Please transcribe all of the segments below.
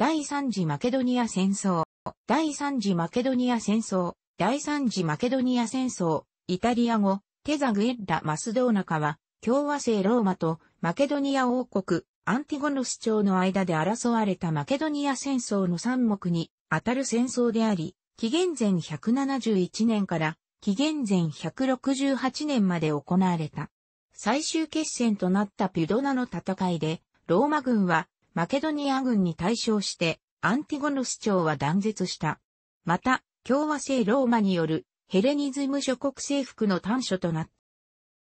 第三次マケドニア戦争、第三次マケドニア戦争、第三次マケドニア戦争、イタリア語、テザグエッラ・マスドーナカは、共和制ローマとマケドニア王国、アンティゴノス朝の間で争われたマケドニア戦争の三目に当たる戦争であり、紀元前171年から紀元前168年まで行われた。最終決戦となったピュドナの戦いで、ローマ軍はマケドニア軍に対象して、アンティゴノス朝は断絶した。また、共和制ローマによるヘレニズム諸国征服の短所となっ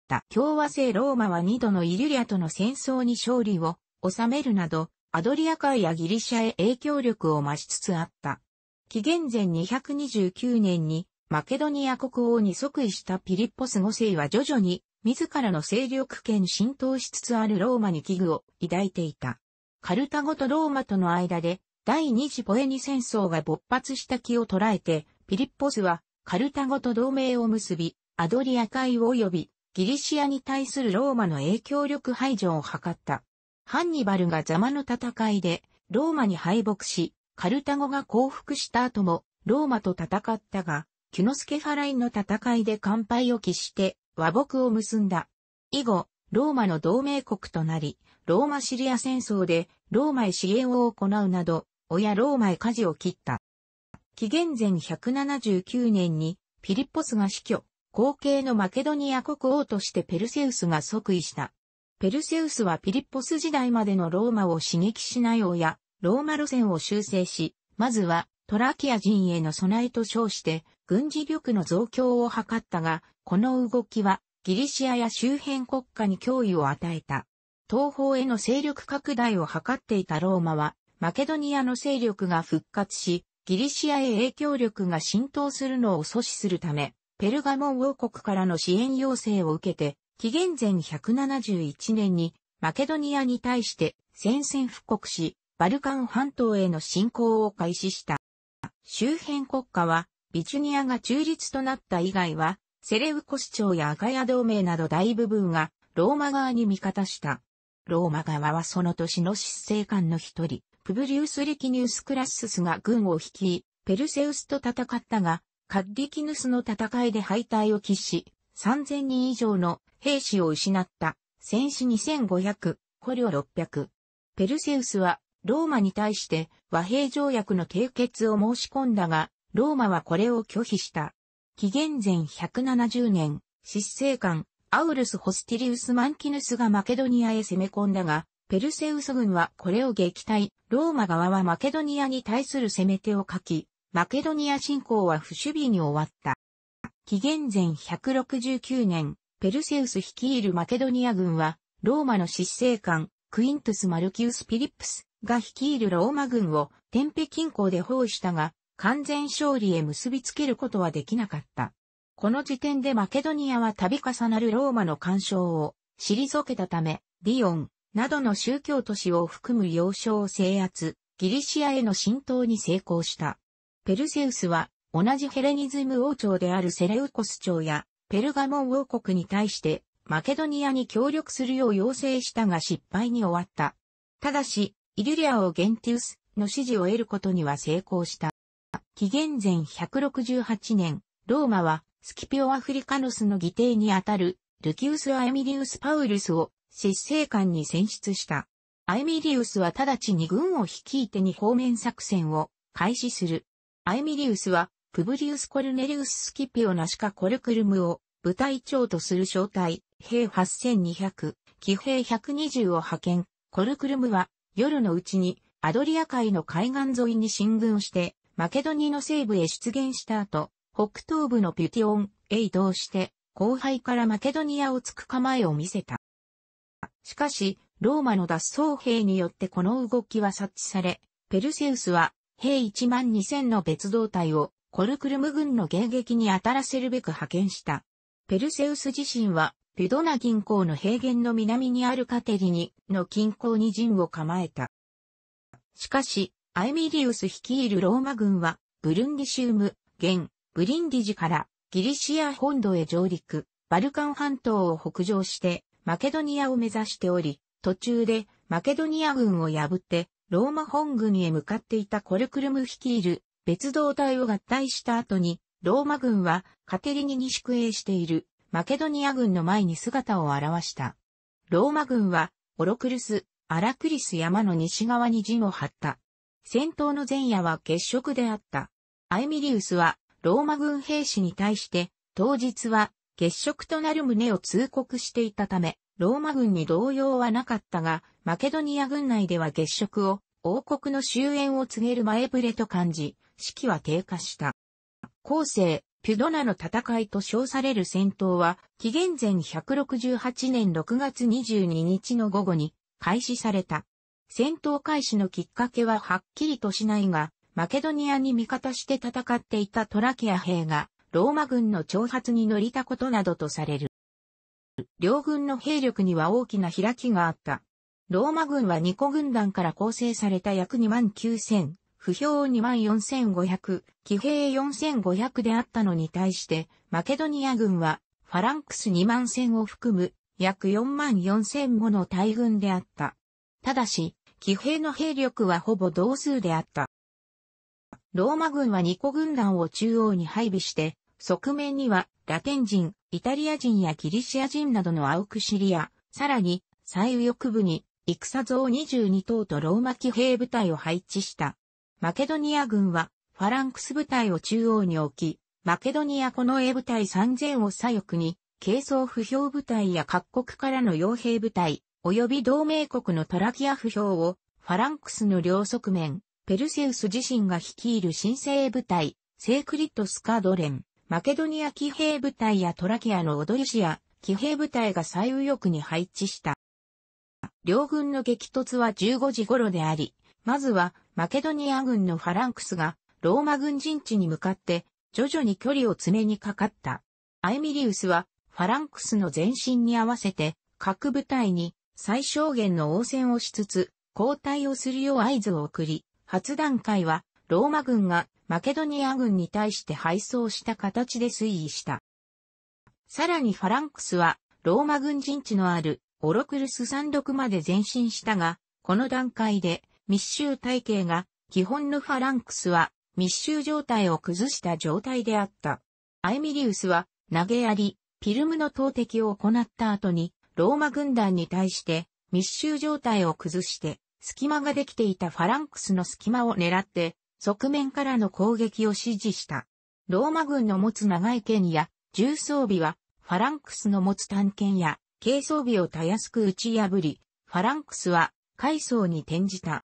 た。共和制ローマは2度のイリュリアとの戦争に勝利を収めるなど、アドリア海やギリシャへ影響力を増しつつあった。紀元前229年にマケドニア国王に即位したピリッポス5世は徐々に自らの勢力圏浸透しつつあるローマに危惧を抱いていた。カルタゴとローマとの間で第二次ポエニ戦争が勃発した気を捉えて、ピリッポスはカルタゴと同盟を結び、アドリア海及びギリシアに対するローマの影響力排除を図った。ハンニバルがザマの戦いでローマに敗北し、カルタゴが降伏した後もローマと戦ったが、キュノスケファラインの戦いで乾杯を喫して和睦を結んだ。以後、ローマの同盟国となり、ローマシリア戦争でローマへ支援を行うなど、親ローマへ舵を切った。紀元前179年にピリッポスが死去、後継のマケドニア国王としてペルセウスが即位した。ペルセウスはピリッポス時代までのローマを刺激しない親、ローマ路線を修正し、まずはトラキア人への備えと称して軍事力の増強を図ったが、この動きはギリシアや周辺国家に脅威を与えた。東方への勢力拡大を図っていたローマは、マケドニアの勢力が復活し、ギリシアへ影響力が浸透するのを阻止するため、ペルガモン王国からの支援要請を受けて、紀元前171年にマケドニアに対して戦線復刻し、バルカン半島への侵攻を開始した。周辺国家は、ビチュニアが中立となった以外は、セレウコス朝やアガヤ同盟など大部分がローマ側に味方した。ローマ側はその年の執政官の一人、プブリウス・リキニウス・クラッススが軍を率い、ペルセウスと戦ったが、カッリキヌスの戦いで敗退を喫し、3000人以上の兵士を失った、戦士2500、捕虜600。ペルセウスは、ローマに対して和平条約の締結を申し込んだが、ローマはこれを拒否した。紀元前170年、執政官、アウルス・ホスティリウス・マンキヌスがマケドニアへ攻め込んだが、ペルセウス軍はこれを撃退、ローマ側はマケドニアに対する攻め手を書き、マケドニア侵攻は不守備に終わった。紀元前169年、ペルセウス率いるマケドニア軍は、ローマの執政官、クイントス・マルキウス・ピリップスが率いるローマ軍を天平近郊で包囲したが、完全勝利へ結びつけることはできなかった。この時点でマケドニアは度重なるローマの干渉を退けたため、ディオンなどの宗教都市を含む要衝を制圧、ギリシアへの浸透に成功した。ペルセウスは同じヘレニズム王朝であるセレウコス朝やペルガモン王国に対してマケドニアに協力するよう要請したが失敗に終わった。ただし、イリュリアをゲンティウスの支持を得ることには成功した。紀元前168年、ローマはスキピオ・アフリカヌスの議定にあたる、ルキウス・アエミリウス・パウルスを執政官に選出した。アエミリウスは直ちに軍を率いて二方面作戦を開始する。アエミリウスは、プブリウス・コルネリウス・スキピオ・ナシカ・コルクルムを部隊長とする小隊、兵8200、騎兵120を派遣。コルクルムは、夜のうちに、アドリア海の海岸沿いに進軍して、マケドニの西部へ出現した後、北東部のピュティオンへ移動して、後輩からマケドニアを突く構えを見せた。しかし、ローマの脱走兵によってこの動きは察知され、ペルセウスは兵1万2000の別動隊をコルクルム軍の迎撃に当たらせるべく派遣した。ペルセウス自身はピュドナ銀行の平原の南にあるカテリニの近郊に陣を構えた。しかし、アイミリウス率いるローマ軍はブルンギシウム、現ブリンディジからギリシア本土へ上陸、バルカン半島を北上して、マケドニアを目指しており、途中でマケドニア軍を破って、ローマ本軍へ向かっていたコルクルム率いる別動隊を合体した後に、ローマ軍はカテリニに宿営しているマケドニア軍の前に姿を現した。ローマ軍はオロクルス、アラクリス山の西側に陣を張った。戦闘の前夜は月食であった。アイミリウスはローマ軍兵士に対して、当日は月食となる旨を通告していたため、ローマ軍に動揺はなかったが、マケドニア軍内では月食を王国の終焉を告げる前触れと感じ、士気は低下した。後世、ピュドナの戦いと称される戦闘は、紀元前168年6月22日の午後に開始された。戦闘開始のきっかけははっきりとしないが、マケドニアに味方して戦っていたトラキア兵が、ローマ軍の挑発に乗りたことなどとされる。両軍の兵力には大きな開きがあった。ローマ軍は2個軍団から構成された約2万9000、不評2万4500、騎兵4500であったのに対して、マケドニア軍は、ファランクス2万戦を含む、約4万4000もの大軍であった。ただし、騎兵の兵力はほぼ同数であった。ローマ軍はニ個軍団を中央に配備して、側面にはラテン人、イタリア人やギリシア人などのアウクシリア、さらに、最右翼部に、戦像22頭とローマ騎兵部隊を配置した。マケドニア軍は、ファランクス部隊を中央に置き、マケドニアこの A 部隊3000を左翼に、軽装不評部隊や各国からの傭兵部隊、及び同盟国のトラキア不評を、ファランクスの両側面、ペルセウス自身が率いる新生部隊、セークリッドスカードン、マケドニア騎兵部隊やトラキアのオドリシア、騎兵部隊が最右翼に配置した。両軍の激突は15時頃であり、まずはマケドニア軍のファランクスがローマ軍陣地に向かって徐々に距離を詰めにかかった。アイミリウスはファランクスの前進に合わせて各部隊に最小限の応戦をしつつ交代をするよう合図を送り、初段階は、ローマ軍がマケドニア軍に対して敗走した形で推移した。さらにファランクスは、ローマ軍陣地のあるオロクルス山麓まで前進したが、この段階で密集体系が基本のファランクスは密集状態を崩した状態であった。アイミリウスは投げやり、ピルムの投擲を行った後にローマ軍団に対して密集状態を崩して隙間ができていたファランクスの隙間を狙って、側面からの攻撃を指示した。ローマ軍の持つ長い剣や重装備は、ファランクスの持つ探剣や軽装備をたやすく打ち破り、ファランクスは階層に転じた。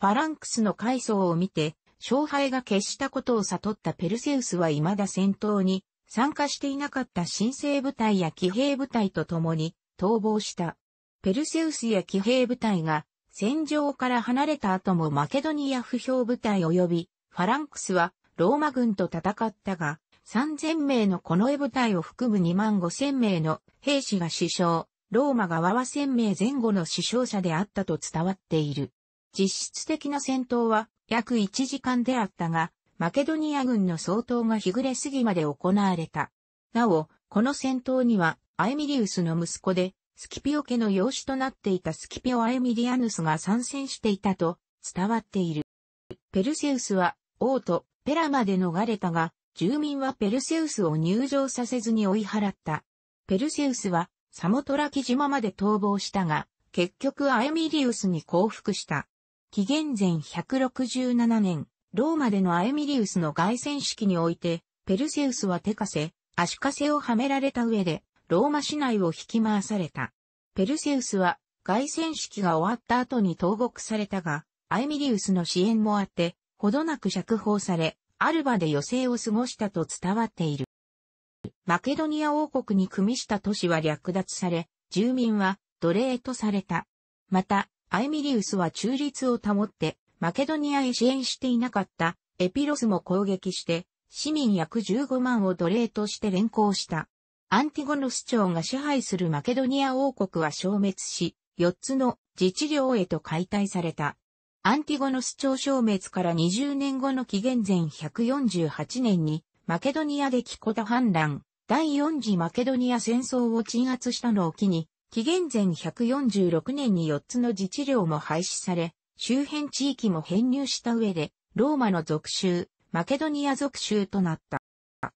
ファランクスの階層を見て、勝敗が決したことを悟ったペルセウスは未だ戦闘に参加していなかった新生部隊や騎兵部隊と共に逃亡した。ペルセウスや騎兵部隊が戦場から離れた後もマケドニア不評部隊及びファランクスはローマ軍と戦ったが、3000名のこの絵部隊を含む2万5000名の兵士が死傷、ローマ側は1000名前後の死傷者であったと伝わっている。実質的な戦闘は約1時間であったが、マケドニア軍の総統が日暮れ過ぎまで行われた。なお、この戦闘にはアイミリウスの息子でスキピオ家の養子となっていたスキピオ・アエミリアヌスが参戦していたと伝わっている。ペルセウスは王とペラまで逃れたが、住民はペルセウスを入場させずに追い払った。ペルセウスはサモトラキ島まで逃亡したが、結局アエミリウスに降伏した。紀元前167年、ローマでのアエミリウスの凱旋式において、ペルセウスは手枷、足枷をはめられた上で、ローマ市内を引き回された。ペルセウスは凱旋式が終わった後に投獄されたが、アイミリウスの支援もあって、ほどなく釈放され、アルバで余生を過ごしたと伝わっている。マケドニア王国に組みした都市は略奪され、住民は奴隷とされた。また、アイミリウスは中立を保って、マケドニアへ支援していなかったエピロスも攻撃して、市民約15万を奴隷として連行した。アンティゴノス朝が支配するマケドニア王国は消滅し、4つの自治領へと解体された。アンティゴノス朝消滅から20年後の紀元前148年に、マケドニアでキコた反乱、第4次マケドニア戦争を鎮圧したのを機に、紀元前146年に4つの自治領も廃止され、周辺地域も編入した上で、ローマの属州、マケドニア属州となった。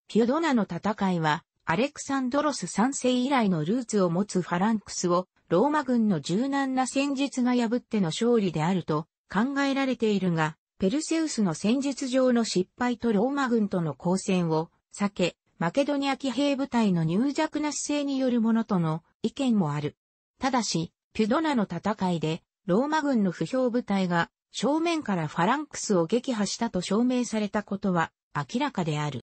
ピュドナの戦いは、アレクサンドロス3世以来のルーツを持つファランクスをローマ軍の柔軟な戦術が破っての勝利であると考えられているが、ペルセウスの戦術上の失敗とローマ軍との交戦を避け、マケドニア騎兵部隊の入弱な姿勢によるものとの意見もある。ただし、ピュドナの戦いで、ローマ軍の不評部隊が正面からファランクスを撃破したと証明されたことは明らかである。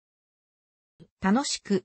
楽しく